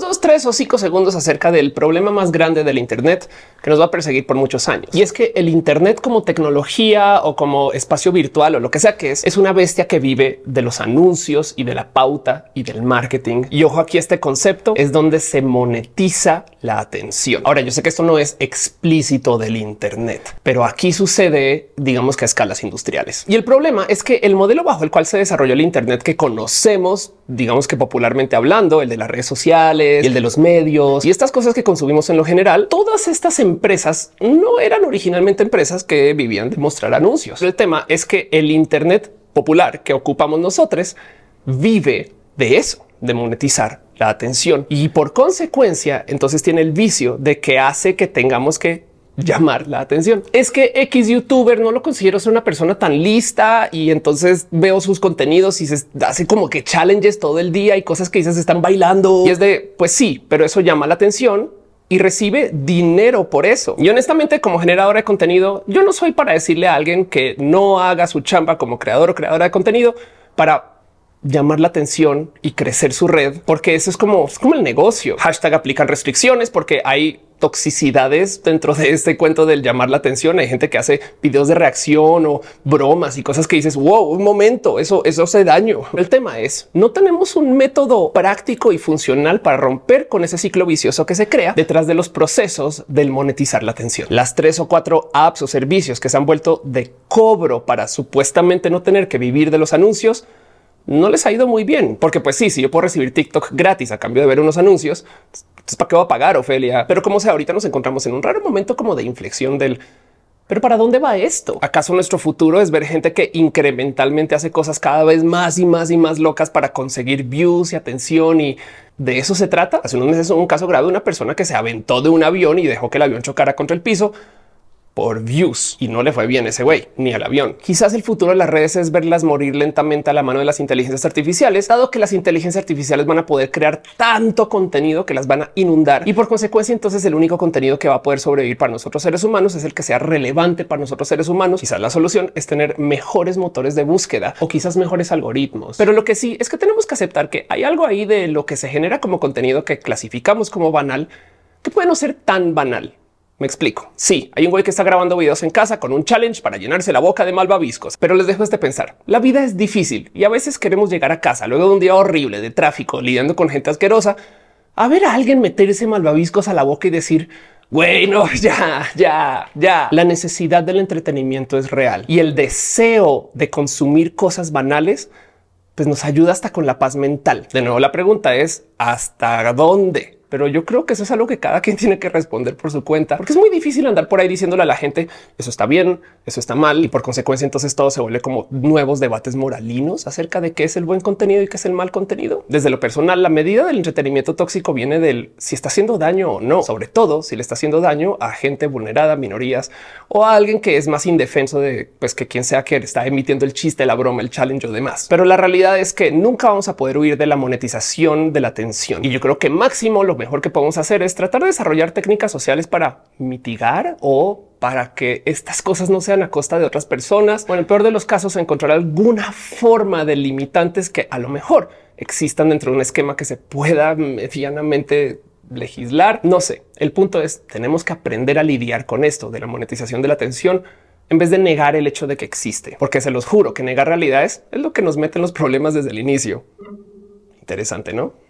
dos, tres o cinco segundos acerca del problema más grande del Internet que nos va a perseguir por muchos años. Y es que el Internet como tecnología o como espacio virtual o lo que sea que es, es una bestia que vive de los anuncios y de la pauta y del marketing. Y ojo aquí este concepto es donde se monetiza la atención. Ahora, yo sé que esto no es explícito del Internet, pero aquí sucede, digamos que a escalas industriales. Y el problema es que el modelo bajo el cual se desarrolló el Internet que conocemos, digamos que popularmente hablando, el de las redes sociales, el de los medios y estas cosas que consumimos en lo general, todas estas empresas no eran originalmente empresas que vivían de mostrar anuncios. El tema es que el Internet popular que ocupamos nosotros vive de eso, de monetizar la atención y por consecuencia entonces tiene el vicio de que hace que tengamos que llamar la atención. Es que X youtuber no lo considero ser una persona tan lista y entonces veo sus contenidos y se hace como que challenges todo el día y cosas que dices están bailando y es de pues sí, pero eso llama la atención y recibe dinero por eso. Y honestamente, como generadora de contenido, yo no soy para decirle a alguien que no haga su chamba como creador o creadora de contenido para llamar la atención y crecer su red, porque eso es como, como el negocio. Hashtag aplican restricciones porque hay toxicidades dentro de este cuento del llamar la atención. Hay gente que hace videos de reacción o bromas y cosas que dices, wow, un momento, eso, eso hace daño. El tema es, no tenemos un método práctico y funcional para romper con ese ciclo vicioso que se crea detrás de los procesos del monetizar la atención. Las tres o cuatro apps o servicios que se han vuelto de cobro para supuestamente no tener que vivir de los anuncios, no les ha ido muy bien, porque pues sí, si yo puedo recibir TikTok gratis a cambio de ver unos anuncios, para qué va a pagar Ofelia? Pero como sea, ahorita nos encontramos en un raro momento como de inflexión del pero para dónde va esto? ¿Acaso nuestro futuro es ver gente que incrementalmente hace cosas cada vez más y más y más locas para conseguir views y atención y de eso se trata? Hace unos meses un caso grave de una persona que se aventó de un avión y dejó que el avión chocara contra el piso por views y no le fue bien ese güey ni al avión. Quizás el futuro de las redes es verlas morir lentamente a la mano de las inteligencias artificiales, dado que las inteligencias artificiales van a poder crear tanto contenido que las van a inundar y por consecuencia entonces el único contenido que va a poder sobrevivir para nosotros seres humanos es el que sea relevante para nosotros seres humanos. Quizás la solución es tener mejores motores de búsqueda o quizás mejores algoritmos. Pero lo que sí es que tenemos que aceptar que hay algo ahí de lo que se genera como contenido que clasificamos como banal que puede no ser tan banal me explico. Sí, hay un güey que está grabando videos en casa con un challenge para llenarse la boca de malvaviscos, pero les dejo este pensar. La vida es difícil y a veces queremos llegar a casa luego de un día horrible de tráfico, lidiando con gente asquerosa, a ver a alguien meterse malvaviscos a la boca y decir, bueno, ya, ya, ya. La necesidad del entretenimiento es real y el deseo de consumir cosas banales pues nos ayuda hasta con la paz mental. De nuevo, la pregunta es, ¿hasta dónde? pero yo creo que eso es algo que cada quien tiene que responder por su cuenta, porque es muy difícil andar por ahí diciéndole a la gente eso está bien, eso está mal y por consecuencia entonces todo se vuelve como nuevos debates moralinos acerca de qué es el buen contenido y qué es el mal contenido. Desde lo personal, la medida del entretenimiento tóxico viene del si está haciendo daño o no, sobre todo si le está haciendo daño a gente vulnerada, minorías o a alguien que es más indefenso de pues que quien sea que está emitiendo el chiste, la broma, el challenge o demás. Pero la realidad es que nunca vamos a poder huir de la monetización de la atención y yo creo que máximo lo lo mejor que podemos hacer es tratar de desarrollar técnicas sociales para mitigar o para que estas cosas no sean a costa de otras personas o en el peor de los casos encontrar alguna forma de limitantes que a lo mejor existan dentro de un esquema que se pueda medianamente legislar. No sé, el punto es tenemos que aprender a lidiar con esto de la monetización de la atención en vez de negar el hecho de que existe, porque se los juro que negar realidades es lo que nos mete en los problemas desde el inicio. Interesante, ¿no?